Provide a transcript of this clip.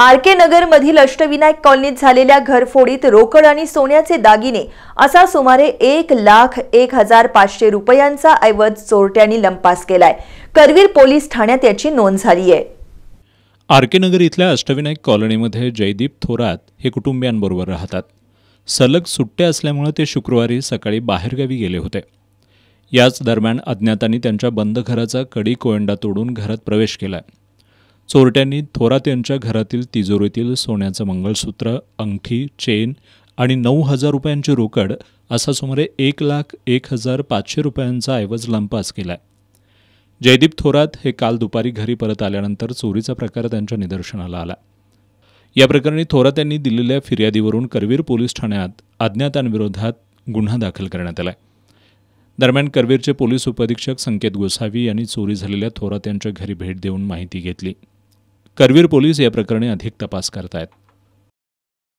R के नगरमधील अष्टविनायक कॉलनीत झालेल्या घरफोडीत रोकड आणि सोन्याचे दागिने असा सुमारे एक लाख एक हजार पाचशे रुपयांचा ऐवज चोरट्यांनी लंपास केलाय करवीर पोलीस ठाण्यात याची नोंद झाली आहे आर के नगर इथल्या अष्टविनायक कॉलनीमध्ये जयदीप थोरात हे कुटुंबियांबरोबर राहतात सलग सुट्टे असल्यामुळे ते शुक्रवारी सकाळी बाहेरगावी गेले होते याच दरम्यान अज्ञातांनी त्यांच्या बंद घराचा कडी कोयंडा तोडून घरात प्रवेश केला चोरट्यांनी थोरात यांच्या घरातील तिजोरीतील सोन्याचं मंगळसूत्र अंगठी चेन आणि नऊ हजार रुपयांची रोकड असा सुमारे एक लाख एक हजार पाचशे रुपयांचा ऐवज लंपास केला जयदीप थोरात हे काल दुपारी घरी परत आल्यानंतर चोरीचा प्रकार त्यांच्या निदर्शनाला आला या प्रकरणी थोरात यांनी दिलेल्या फिर्यादीवरून करवीर पोलीस ठाण्यात अज्ञातांविरोधात गुन्हा दाखल करण्यात आला दरम्यान करवीरचे पोलीस उपअधीक्षक संकेत गोसावी यांनी चोरी झालेल्या थोरात यांच्या घरी भेट देऊन माहिती घेतली करवीर पोलीस या प्रकरणी अधिक तपास करत आहेत